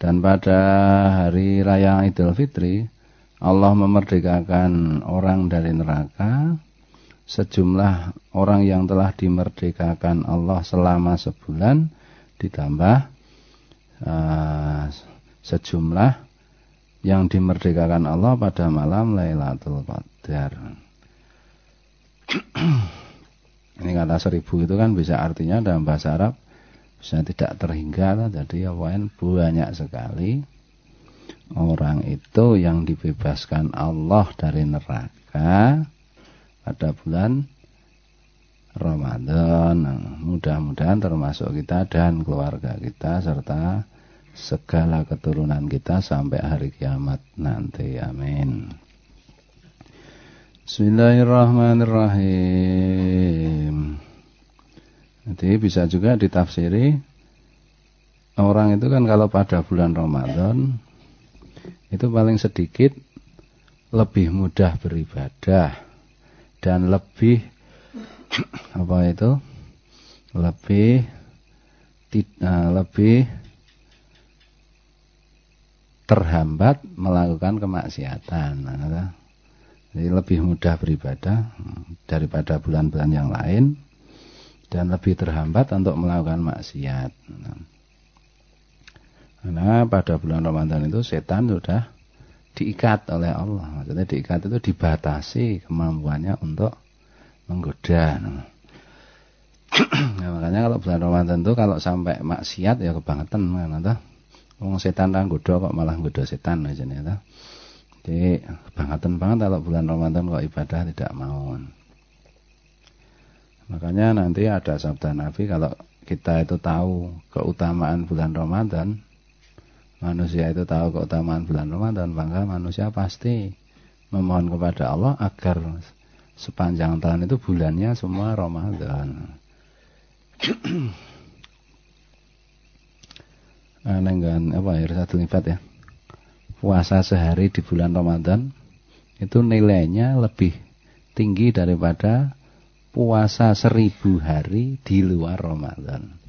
Dan pada hari raya Idul Fitri, Allah memerdekakan orang dari neraka. Sejumlah orang yang telah dimerdekakan Allah selama sebulan ditambah uh, sejumlah yang dimerdekakan Allah pada malam Lailatul Qadar. Ini kata seribu itu kan bisa artinya dalam bahasa Arab bisa tidak terhingga jadi ya wain banyak sekali orang itu yang dibebaskan Allah dari neraka pada bulan Ramadan nah, mudah-mudahan termasuk kita dan keluarga kita serta segala keturunan kita sampai hari kiamat nanti amin Bismillahirrahmanirrahim jadi bisa juga ditafsiri orang itu kan kalau pada bulan Ramadan itu paling sedikit lebih mudah beribadah dan lebih apa itu lebih tidak eh, lebih terhambat melakukan kemaksiatan. Nah, nah, nah. Jadi lebih mudah beribadah hmm, daripada bulan-bulan yang lain dan lebih terhambat untuk melakukan maksiat. Karena pada bulan Ramadan itu setan sudah diikat oleh Allah. Maksudnya diikat itu dibatasi kemampuannya untuk menggoda. nah, makanya kalau bulan Ramadan itu kalau sampai maksiat ya kebangetan kan atau Wong setan kan goda kok malah goda setan aja nah, nih Jadi kebangetan banget kalau bulan Ramadan kok ibadah tidak mau. Makanya nanti ada sabda Nabi kalau kita itu tahu keutamaan bulan Ramadan, manusia itu tahu keutamaan bulan Ramadan, maka manusia pasti memohon kepada Allah agar sepanjang tahun itu bulannya semua Ramadan. Eh, Nenggan apa ya satu lipat ya puasa sehari di bulan Ramadan itu nilainya lebih tinggi daripada puasa seribu hari di luar Ramadan.